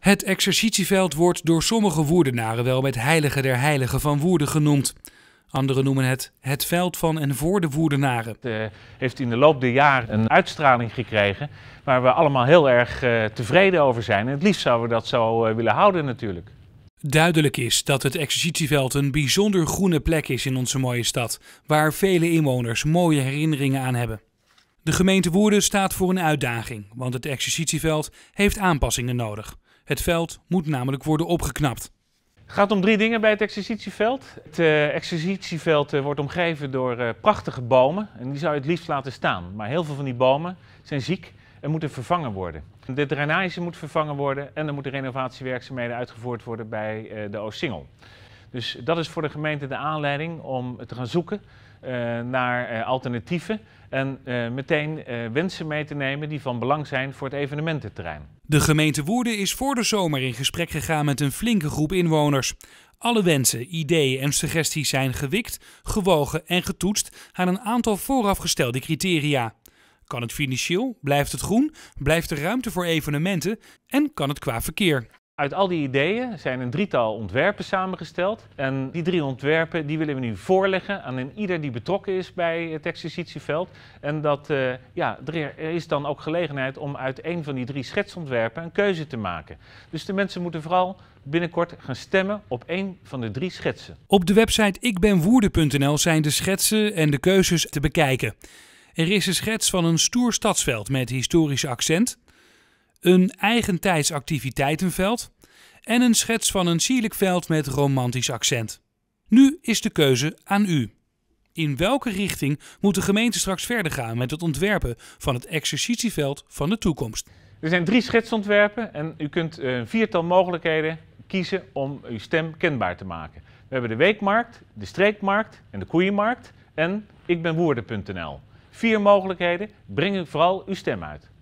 Het exercitieveld wordt door sommige Woerdenaren wel met heilige der heiligen van Woerden genoemd. Anderen noemen het het veld van en voor de Woerdenaren. Het eh, heeft in de loop der jaren een uitstraling gekregen waar we allemaal heel erg eh, tevreden over zijn. En het liefst zouden we dat zo eh, willen houden natuurlijk. Duidelijk is dat het exercitieveld een bijzonder groene plek is in onze mooie stad, waar vele inwoners mooie herinneringen aan hebben. De gemeente Woerden staat voor een uitdaging, want het exercitieveld heeft aanpassingen nodig. Het veld moet namelijk worden opgeknapt. Het gaat om drie dingen bij het exercitieveld. Het uh, exercitieveld eh, wordt omgeven door eh, prachtige bomen en die zou je het liefst laten staan. Maar heel veel van die bomen zijn ziek en moeten vervangen worden. De drainage moet vervangen worden en er moeten renovatiewerkzaamheden uitgevoerd worden bij de Singel. Dus dat is voor de gemeente de aanleiding om te gaan zoeken eh, naar eh, alternatieven en eh, meteen wensen mee te nemen die van belang zijn voor het evenemententerrein. De gemeente Woerden is voor de zomer in gesprek gegaan met een flinke groep inwoners. Alle wensen, ideeën en suggesties zijn gewikt, gewogen en getoetst aan een aantal voorafgestelde criteria. Kan het financieel? Blijft het groen? Blijft er ruimte voor evenementen? En kan het qua verkeer? Uit al die ideeën zijn een drietal ontwerpen samengesteld. En die drie ontwerpen die willen we nu voorleggen aan ieder die betrokken is bij het exercitieveld. En dat, eh, ja, er is dan ook gelegenheid om uit een van die drie schetsontwerpen een keuze te maken. Dus de mensen moeten vooral binnenkort gaan stemmen op één van de drie schetsen. Op de website ikbenwoerde.nl zijn de schetsen en de keuzes te bekijken. Er is een schets van een stoer stadsveld met historisch accent een eigentijds activiteitenveld en een schets van een sierlijk veld met romantisch accent. Nu is de keuze aan u. In welke richting moet de gemeente straks verder gaan met het ontwerpen van het exercitieveld van de toekomst? Er zijn drie schetsontwerpen en u kunt een viertal mogelijkheden kiezen om uw stem kenbaar te maken. We hebben de weekmarkt, de streekmarkt en de koeienmarkt en ikbenwoerden.nl. Vier mogelijkheden, breng vooral uw stem uit.